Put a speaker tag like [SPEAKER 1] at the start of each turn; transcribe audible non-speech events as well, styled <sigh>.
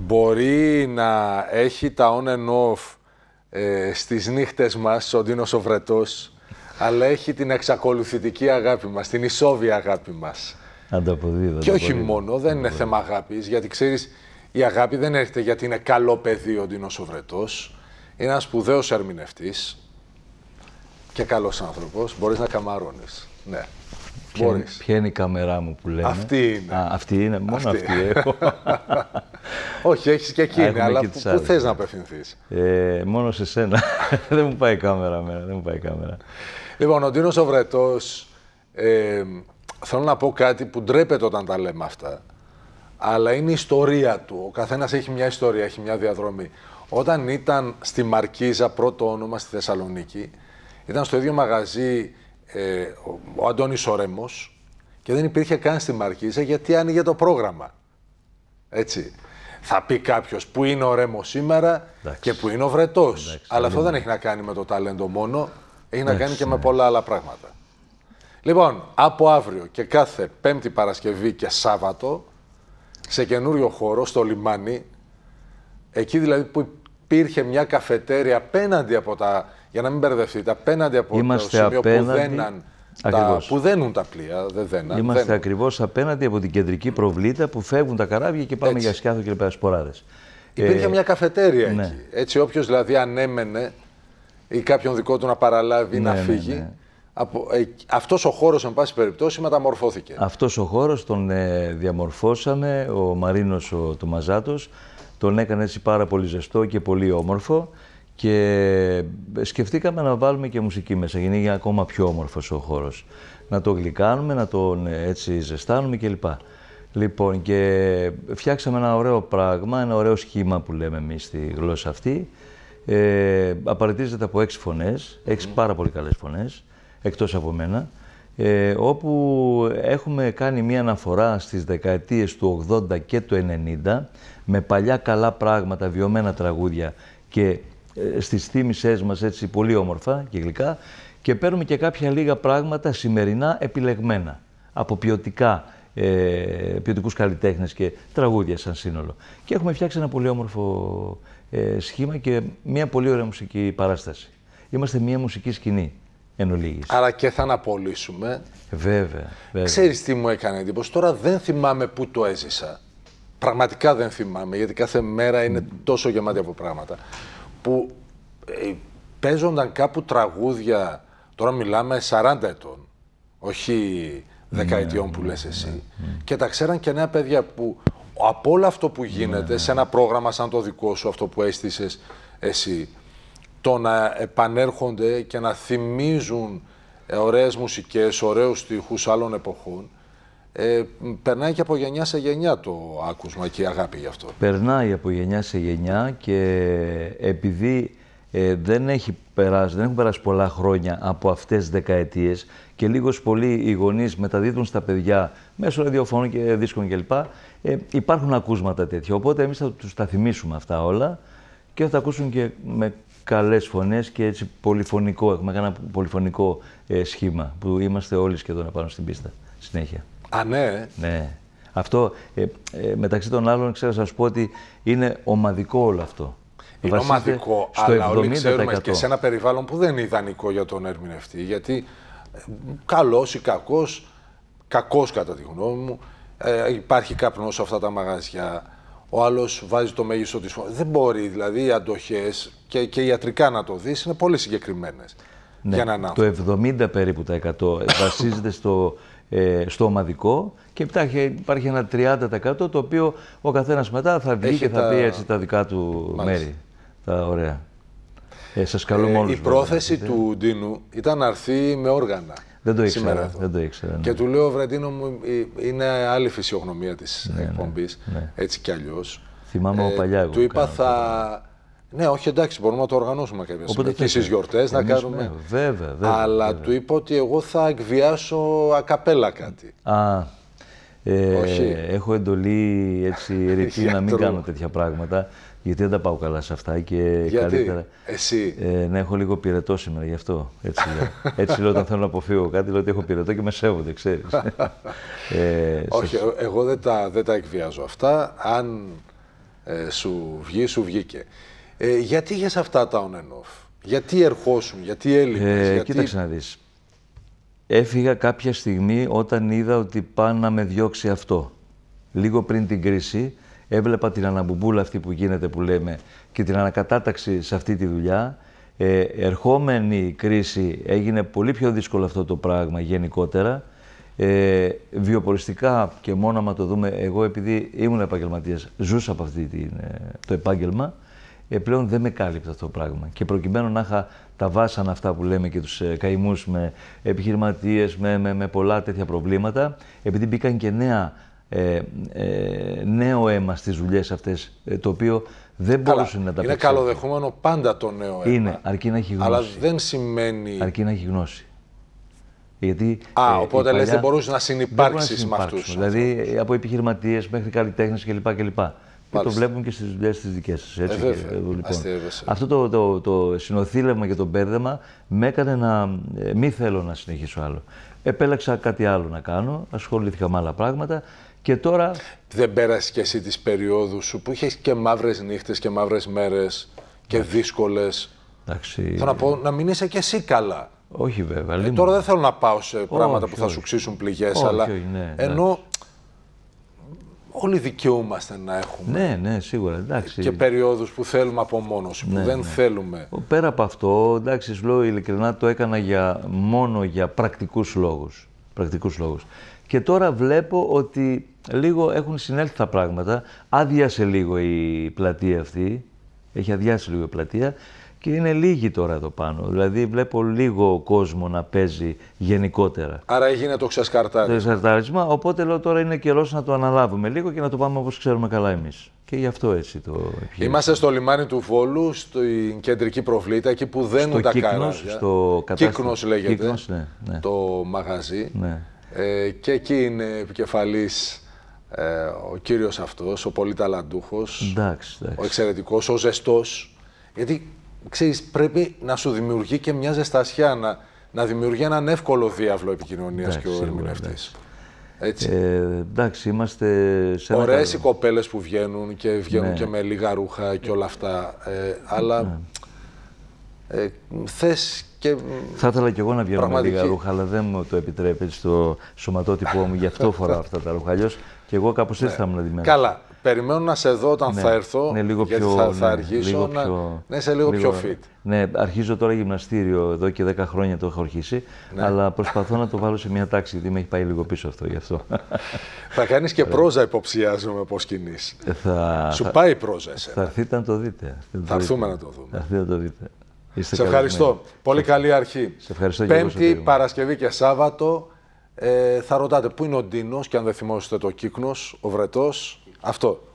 [SPEAKER 1] μπορεί να έχει τα on and off ε, στις νύχτες μας, ο Ντίνος ο Βρετός, αλλά έχει την εξακολουθητική αγάπη μας, την ισόβια αγάπη μας.
[SPEAKER 2] Ανταποδίδω. Και όχι μόνο,
[SPEAKER 1] δεν είναι θέμα αγάπης, γιατί ξέρεις, η αγάπη δεν έρχεται γιατί είναι καλό παιδί ο Ντίνος ο Βρετός. Είναι ένας σπουδαίος ερμηνευτής και καλός άνθρωπος. Μπορείς να καμαρώνεις. Ναι. Ποια,
[SPEAKER 2] ποια είναι η καμερά μου που λέμε. Αυτή είναι. Α, αυτή είναι, μόνο αυτή, έχω. <laughs>
[SPEAKER 1] Όχι, έχεις και εκείνη, αλλά πού, πού θες ναι. να απευθυνθείς.
[SPEAKER 2] Ε, μόνο σε σένα. <laughs> δεν μου πάει η
[SPEAKER 1] κάμερα μέρα, δεν μου πάει κάμερα. Λοιπόν, ο Ντίνος ο Βρετός, ε, θέλω να πω κάτι που ντρέπεται όταν τα λέμε αυτά, αλλά είναι η ιστορία του. Ο καθένας έχει μια ιστορία, έχει μια διαδρομή. Όταν ήταν στη Μαρκίζα πρώτο όνομα στη Θεσσαλονίκη, ήταν στο ίδιο μαγαζί ε, ο, ο Αντώνης και δεν υπήρχε καν στη Μαρκίζα γιατί άνοιγε το πρόγραμμα. Έτσι. Θα πει κάποιος που είναι ο Ρέμος σήμερα και που είναι ο Βρετός. Αλλά αυτό δεν έχει να κάνει με το ταλέντο μόνο, έχει να κάνει και με ναι. πολλά άλλα πράγματα. Λοιπόν, από αύριο και κάθε Πέμπτη Παρασκευή και Σάββατο, σε καινούριο χώρο, στο λιμάνι, εκεί δηλαδή που υπήρχε μια καφετέρια απέναντι από τα για να μην μπερδευτείτε, απέναντι από το σημείο που δέναν που δένουν τα πλοία, δεν δέναν. Είμαστε
[SPEAKER 2] ακριβώς απέναντι από την κεντρική προβλήτα που φεύγουν τα καράβια και πάμε Έτσι. για σκιάθο και σποράδες.
[SPEAKER 1] Υπήρχε ε, μια καφετέρια ναι. εκεί. Έτσι, όποιος δηλαδή ανέμενε ή κάποιον δικό του να παραλάβει ή να ναι, ναι, φύγει. Από, ε, αυτός ο χώρος, εν πάση περιπτώσει, μεταμορφώθηκε.
[SPEAKER 2] Αυτός ο χώρος τον ε, διαμορφώσαμε, ο Μαρίνος ο, του Μαζάτος, τον έκανε έτσι πάρα πολύ ζεστό και πολύ όμορφο. Και σκεφτήκαμε να βάλουμε και μουσική μέσα, γίνει ακόμα πιο όμορφος ο χώρος. Να το γλυκάνουμε, να τον ε, έτσι ζεστάνουμε κλπ. Λοιπόν, και φτιάξαμε ένα ωραίο πράγμα, ένα ωραίο σχήμα που λέμε εμείς στη γλώσσα αυτή. Ε, από έξι φωνές, έξι πάρα πολύ καλές φωνές, εκτός από μένα, ε, όπου έχουμε κάνει μία αναφορά στις δεκαετίες του 80 και του 90, με παλιά καλά πράγματα, βιωμένα τραγούδια και ε, στις θύμησές μας έτσι πολύ όμορφα και γλυκά και παίρνουμε και κάποια λίγα πράγματα σημερινά επιλεγμένα από ποιοτικά, ε, ποιοτικούς καλλιτέχνες και τραγούδια σαν σύνολο. Και έχουμε φτιάξει ένα πολύ όμορφο ε, σχήμα και μια πολύ ωραία μουσική παράσταση. Είμαστε μια μουσική σκηνή. Εν ολίγης.
[SPEAKER 1] Άρα και θα αναπολύσουμε. Βέβαια, βέβαια. Ξέρεις τι μου έκανε εντύπωση. Τώρα δεν θυμάμαι πού το έζησα. Πραγματικά δεν θυμάμαι, γιατί κάθε μέρα είναι τόσο γεμάτη από πράγματα που ε, παίζονταν κάπου τραγούδια, τώρα μιλάμε 40 ετών, όχι δεκαετιών ναι, που ναι, λες εσύ, ναι, και τα ξέραν και νέα παιδιά που από όλο αυτό που γίνεται σε ένα πρόγραμμα σαν το δικό σου, αυτό που αίσθησε εσύ, το να επανέρχονται και να θυμίζουν ε, ωραίες μουσικές, ωραίους στίχους άλλων εποχών, ε, περνάει και από γενιά σε γενιά το άκουσμα και η αγάπη γι' αυτό.
[SPEAKER 2] Περνάει από γενιά σε γενιά και επειδή ε, δεν, έχει περάσει, δεν έχουν περάσει πολλά χρόνια από αυτές τις δεκαετίες και λίγος πολύ οι γονείς μεταδίδουν στα παιδιά μέσω ραδιοφώνων και δίσκων κλπ. Ε, υπάρχουν ακούσματα τέτοια, οπότε εμείς θα τους τα θυμίσουμε αυτά όλα και θα τα ακούσουν και με καλές φωνές και έτσι πολυφωνικό, έχουμε ένα πολυφωνικό ε, σχήμα που είμαστε όλοι σχεδόν πάνω στην πίστα συνέχεια. Α, ναι. ναι. Αυτό ε, ε μεταξύ των άλλων ξέρω να σας πω ότι είναι ομαδικό όλο αυτό. Είναι ομαδικό, αλλά όλοι ξέρουμε και σε ένα
[SPEAKER 1] περιβάλλον που δεν είναι ιδανικό για τον ερμηνευτή. Γιατί ε, καλός ή κακός, κακός κατά τη γνώμη μου, ε, υπάρχει καπνός σε αυτά τα μαγαζιά. Ο άλλος βάζει το μέγιστο της Δεν μπορεί δηλαδή οι αντοχές και, και ιατρικά να το δεις είναι πολύ συγκεκριμένες.
[SPEAKER 2] Ναι, για να το 70 περίπου τα 100 βασίζεται στο ε, στο ομαδικό και υπάρχει ένα 30% το οποίο ο καθένας μετά θα βγει και θα τα... πει έτσι τα δικά του μέρη. Τα ωραία. Ε, σας καλούμε ε, η πρόθεση
[SPEAKER 1] του Ντίνου ήταν να έρθει με όργανα. Δεν το ήξερα.
[SPEAKER 2] δεν το ήξερα ναι. Και
[SPEAKER 1] του λέω, Βρετίνο μου, ε, είναι άλλη φυσιογνωμία της ναι, ναι εκπομπής, ναι. έτσι κι αλλιώς. Θυμάμαι ο εγώ. Του είπα, θα, ναι, όχι εντάξει, μπορούμε να το οργανώσουμε κάποια στιγμή. Και στι γιορτές να κάνουμε. Ναι,
[SPEAKER 2] βέβαια, βέβαια. Αλλά
[SPEAKER 1] βέβαια. του είπα ότι εγώ θα εκβιάσω ακαπέλα κάτι.
[SPEAKER 2] Α. Ε, Έχω εντολή έτσι <laughs> ρητή να μην κάνω τέτοια πράγματα. Γιατί δεν τα πάω καλά σε αυτά και γιατί, καλύτερα. Εσύ. Ε, να έχω λίγο πυρετό σήμερα γι' αυτό. Έτσι λέω. <laughs> έτσι λέω όταν θέλω να αποφύγω κάτι, λέω ότι έχω πυρετό και με σέβονται, ξέρεις. <laughs> ε, όχι,
[SPEAKER 1] εγώ δεν τα, δεν τα εκβιάζω αυτά. Αν ε, σου βγει, σου βγήκε. Ε, γιατί είχες αυτά τα on and off, γιατί ερχόσουν, γιατί έλειπες, ε, γιατί... Κοίταξε
[SPEAKER 2] να δεις. Έφυγα κάποια στιγμή όταν είδα ότι πάνε να με διώξει αυτό. Λίγο πριν την κρίση έβλεπα την αναμπουμπούλα αυτή που γίνεται που λέμε και την ανακατάταξη σε αυτή τη δουλειά. Ε, ερχόμενη κρίση έγινε πολύ πιο δύσκολο αυτό το πράγμα γενικότερα. Ε, βιοποριστικά και μόνο άμα το δούμε, εγώ επειδή ήμουν επαγγελματίας, ζούσα από αυτή την, ε, το επάγγελμα, ε, πλέον δεν με κάλυπτε αυτό το πράγμα. Και προκειμένου να είχα τα βάσανα αυτά που λέμε και τους ε, με επιχειρηματίες με, με, με πολλά τέτοια προβλήματα, επειδή μπήκαν και νέα ε, ε νέο αίμα στις δουλειές αυτές, ε, το οποίο δεν μπορούσαν να τα πει. Είναι καλοδεχόμενο
[SPEAKER 1] πάντα το νέο αίμα.
[SPEAKER 2] Είναι, αρκεί να έχει γνώση. Αλλά
[SPEAKER 1] δεν σημαίνει...
[SPEAKER 2] Αρκεί να έχει γνώση. Γιατί, Α, ε, οπότε λες, δεν μπορούσε να συνεπάρξεις με αυτούς. Δηλαδή από επιχειρηματίες μέχρι καλλιτέχνες κλπ. Και το βλέπουν και στις δουλειές τη δική σα. Αυτό το, το, το συνοθήλευμα και το μπέρδεμα με έκανε να ε, μην θέλω να συνεχίσω άλλο. Επέλεξα κάτι άλλο να κάνω, ασχολήθηκα με άλλα πράγματα και τώρα.
[SPEAKER 1] Δεν πέρασε κι εσύ τις περιόδους σου που είχες και μαύρες νύχτες και μαύρες μέρες και δύσκολε. Θέλω να πω να μην είσαι κι εσύ καλά.
[SPEAKER 2] Όχι βέβαια.
[SPEAKER 1] Ε, τώρα δεν θέλω να πάω σε πράγματα που θα σου ξύσουν πληγές, αλλά
[SPEAKER 2] ναι, ενώ
[SPEAKER 1] όλοι δικαιούμαστε να έχουμε.
[SPEAKER 2] Ναι, ναι, σίγουρα. Και
[SPEAKER 1] περιόδους που θέλουμε απομόνωση, που ναι, δεν ναι. θέλουμε.
[SPEAKER 2] Πέρα από αυτό, εντάξει, σου λέω ειλικρινά το έκανα για, μόνο για πρακτικούς λόγους. Πρακτικούς λόγους. Και τώρα βλέπω ότι λίγο έχουν συνέλθει τα πράγματα. Άδειασε λίγο η πλατεία αυτή. Έχει αδειάσει λίγο η πλατεία και είναι λίγοι τώρα εδώ πάνω. Δηλαδή βλέπω λίγο κόσμο να παίζει γενικότερα.
[SPEAKER 1] Άρα έγινε το ξεσκαρτάρισμα. Το
[SPEAKER 2] ξεσκαρτάρισμα, οπότε λέω τώρα είναι καιρός να το αναλάβουμε λίγο και να το πάμε όπως ξέρουμε καλά εμείς. Και γι' αυτό έτσι το επιχείρημα. Είμαστε στο
[SPEAKER 1] λιμάνι του Βόλου, στην κεντρική προβλήτα, εκεί που δένουν τα κύκνος, καράβια. Στο Κύκνος λέγεται, κύκνος, ναι, ναι, το μαγαζί. Ναι. Ε, και εκεί είναι επικεφαλής ε, ο κύριος αυτός, ο πολύ ταλαντούχος, εντάξει, ο εξαιρετικός, ο ζεστός. Γιατί ξέρεις, πρέπει να σου δημιουργεί και μια ζεστασιά, να, να δημιουργεί έναν εύκολο διάβλο επικοινωνίας και ο ερμηνευτή. Έτσι.
[SPEAKER 2] Ε, εντάξει, είμαστε σε Ωραίε οι
[SPEAKER 1] κοπέλες που βγαίνουν και βγαίνουν ναι. και με λίγα ρούχα και όλα αυτά. Ε, αλλά ναι. Ε, θες και. Θα
[SPEAKER 2] ήθελα κι εγώ να βγαίνω με λίγα ρούχα, αλλά δεν μου το επιτρέπεις στο σωματότυπό μου. Γι' αυτό <laughs> φοράω αυτά τα ρούχα. Αλλιώς κι εγώ κάπως έτσι ναι. θα ήμουν Καλά.
[SPEAKER 1] Περιμένω να σε δω όταν ναι, θα έρθω. Ναι, λίγο γιατί θα, θα ναι, να, είσαι λίγο, πιο fit.
[SPEAKER 2] Ναι, αρχίζω τώρα γυμναστήριο εδώ και 10 χρόνια το έχω αρχίσει. Ναι. Αλλά προσπαθώ να το βάλω σε μια τάξη γιατί με έχει πάει λίγο πίσω αυτό γι' αυτό.
[SPEAKER 1] θα κάνεις και πρόζα, υποψιάζομαι πώς κινείς.
[SPEAKER 2] Ε, Σου πάει η πρόζα, εσένα. Θα έρθείτε να το δείτε. Θα έρθουμε να το δούμε. Θα έρθει να το δείτε. Είστε σε ευχαριστώ.
[SPEAKER 1] Πολύ καλή αρχή. Σε ευχαριστώ Πέμπτη, Παρασκευή και Σάββατο. Ε, θα ρωτάτε πού είναι ο Ντίνος και αν δεν θυμόσαστε το κύκνος, ο Βρετός. Αυτό.